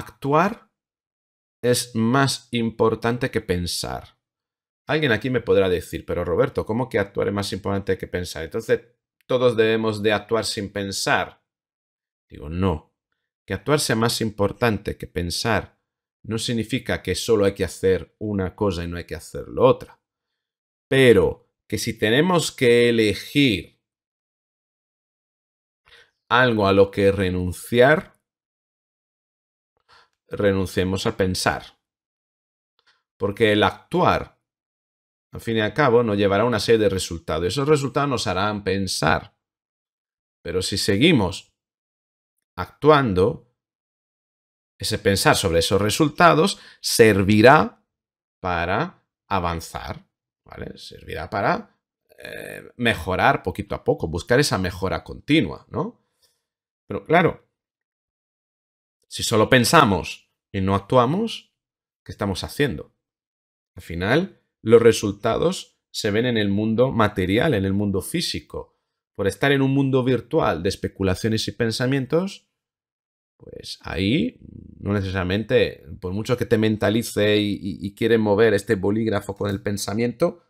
actuar es más importante que pensar. Alguien aquí me podrá decir, pero Roberto, ¿cómo que actuar es más importante que pensar? Entonces, todos debemos de actuar sin pensar. Digo, no. Que actuar sea más importante que pensar no significa que solo hay que hacer una cosa y no hay que hacer la otra. Pero que si tenemos que elegir algo a lo que renunciar, renunciemos a pensar. Porque el actuar, al fin y al cabo, nos llevará a una serie de resultados. Esos resultados nos harán pensar. Pero si seguimos actuando, ese pensar sobre esos resultados servirá para avanzar, Servirá para eh, mejorar poquito a poco, buscar esa mejora continua, ¿no? Pero claro, si solo pensamos y no actuamos, ¿qué estamos haciendo? Al final, los resultados se ven en el mundo material, en el mundo físico. Por estar en un mundo virtual de especulaciones y pensamientos, pues ahí no necesariamente, por mucho que te mentalice y, y, mover este bolígrafo con el pensamiento,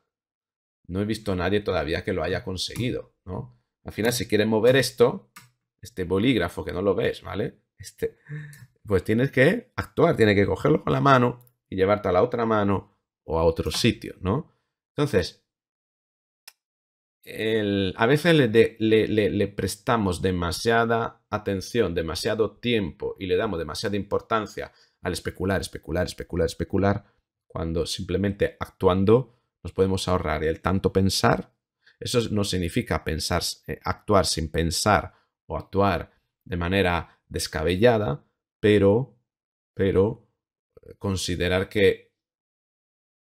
no he visto a nadie todavía que lo haya conseguido, ¿no? Al final, si quieres mover esto, este bolígrafo que no lo ves, ¿vale? Este, pues tienes que actuar, tienes que cogerlo con la mano y llevarte a la otra mano o a otro sitio, ¿no? Entonces, a veces le, le, prestamos demasiada atención, demasiado tiempo y le damos demasiada importancia al especular, especular, especular, especular, cuando simplemente actuando nos podemos ahorrar el tanto pensar. Eso no significa pensar, eh, actuar sin pensar o actuar de manera descabellada, pero, pero eh, considerar que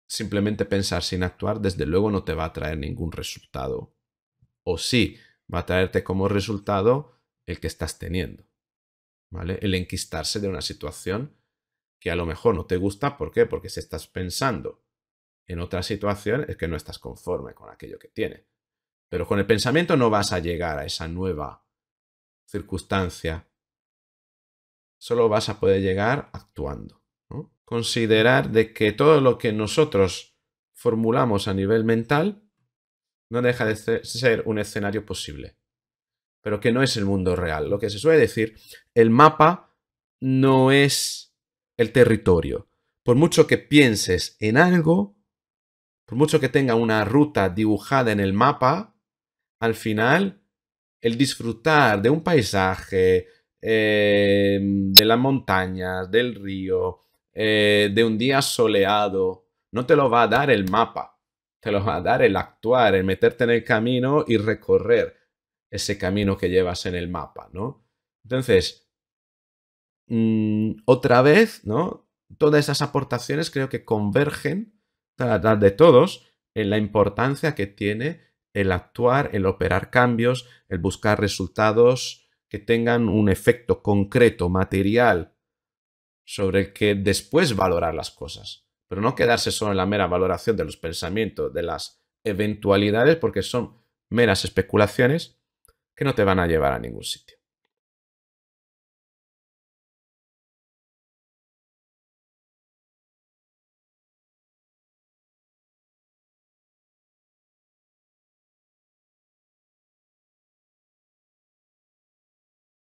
simplemente pensar sin actuar desde luego no te va a traer ningún resultado. O sí, va a traerte como resultado el que estás teniendo. ¿Vale? El enquistarse de una situación que a lo mejor no te gusta. ¿Por qué? Porque si estás pensando en otra situación es que no estás conforme con aquello que tienes. Pero con el pensamiento no vas a llegar a esa nueva circunstancia solo vas a poder llegar actuando. Considerar de que todo lo que nosotros formulamos a nivel mental no deja de ser un escenario posible, pero que no es el mundo real. Lo que se suele decir, el mapa no es el territorio. Por mucho que pienses en algo, por mucho que tenga una ruta dibujada en el mapa, al final el disfrutar de un paisaje, Em, de las montañas, del río, eh, de un día soleado, no te lo va a dar el mapa, te lo va a dar el actuar, el meterte en el camino y recorrer ese camino que llevas en el mapa, ¿no? Entonces, mm, otra vez, ¿no? Todas esas aportaciones creo que convergen, de todos, en la importancia que tiene el actuar, el operar cambios, el buscar resultados que tengan un efecto concreto, material, sobre el que después valorar las cosas, pero no quedarse solo en la mera valoración de los pensamientos, de las eventualidades, porque son meras especulaciones que no te van a llevar a ningún sitio.